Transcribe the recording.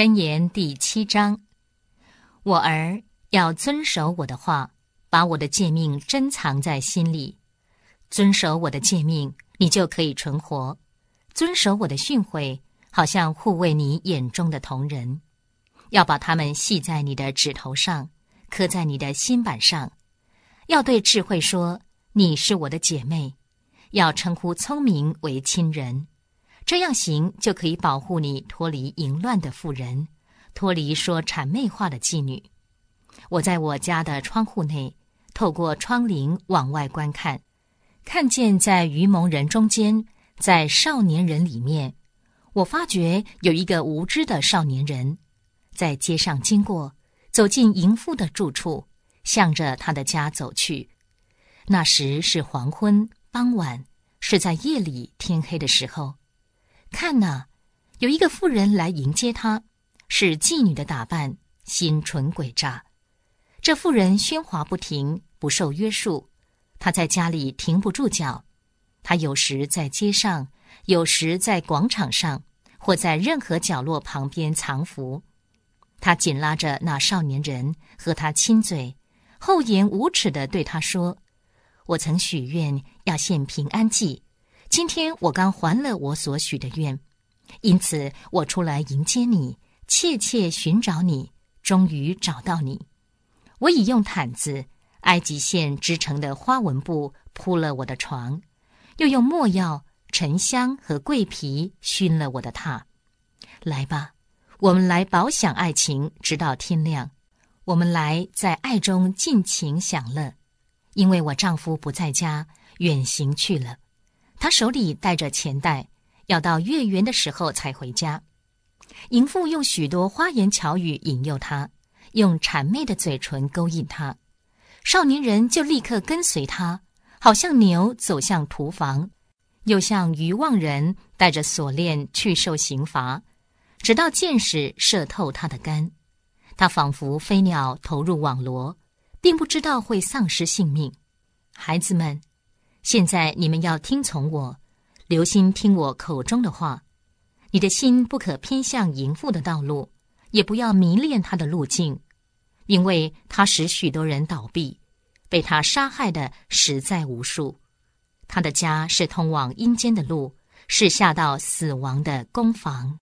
箴言第七章：我儿要遵守我的话，把我的诫命珍藏在心里。遵守我的诫命，你就可以存活；遵守我的训诲，好像护卫你眼中的铜人，要把它们系在你的指头上，刻在你的心板上。要对智慧说：“你是我的姐妹。”要称呼聪明为亲人。这样行就可以保护你脱离淫乱的妇人，脱离说谄媚话的妓女。我在我家的窗户内，透过窗棂往外观看，看见在愚蒙人中间，在少年人里面，我发觉有一个无知的少年人，在街上经过，走进淫妇的住处，向着他的家走去。那时是黄昏，傍晚是在夜里天黑的时候。看呐，有一个妇人来迎接他，是妓女的打扮，心纯鬼诈。这妇人喧哗不停，不受约束。她在家里停不住脚，她有时在街上，有时在广场上，或在任何角落旁边藏伏。他紧拉着那少年人和他亲嘴，厚颜无耻的对他说：“我曾许愿要献平安祭。”今天我刚还了我所许的愿，因此我出来迎接你，切切寻找你，终于找到你。我已用毯子、埃及线织成的花纹布铺了我的床，又用墨药、沉香和桂皮熏了我的榻。来吧，我们来饱享爱情，直到天亮。我们来在爱中尽情享乐，因为我丈夫不在家，远行去了。他手里带着钱袋，要到月圆的时候才回家。淫妇用许多花言巧语引诱他，用谄媚的嘴唇勾引他，少年人就立刻跟随他，好像牛走向屠房，又像愚妄人带着锁链去受刑罚，直到箭矢射透他的肝，他仿佛飞鸟投入网罗，并不知道会丧失性命。孩子们。现在你们要听从我，留心听我口中的话。你的心不可偏向淫妇的道路，也不要迷恋他的路径，因为他使许多人倒闭，被他杀害的实在无数。他的家是通往阴间的路，是下到死亡的工房。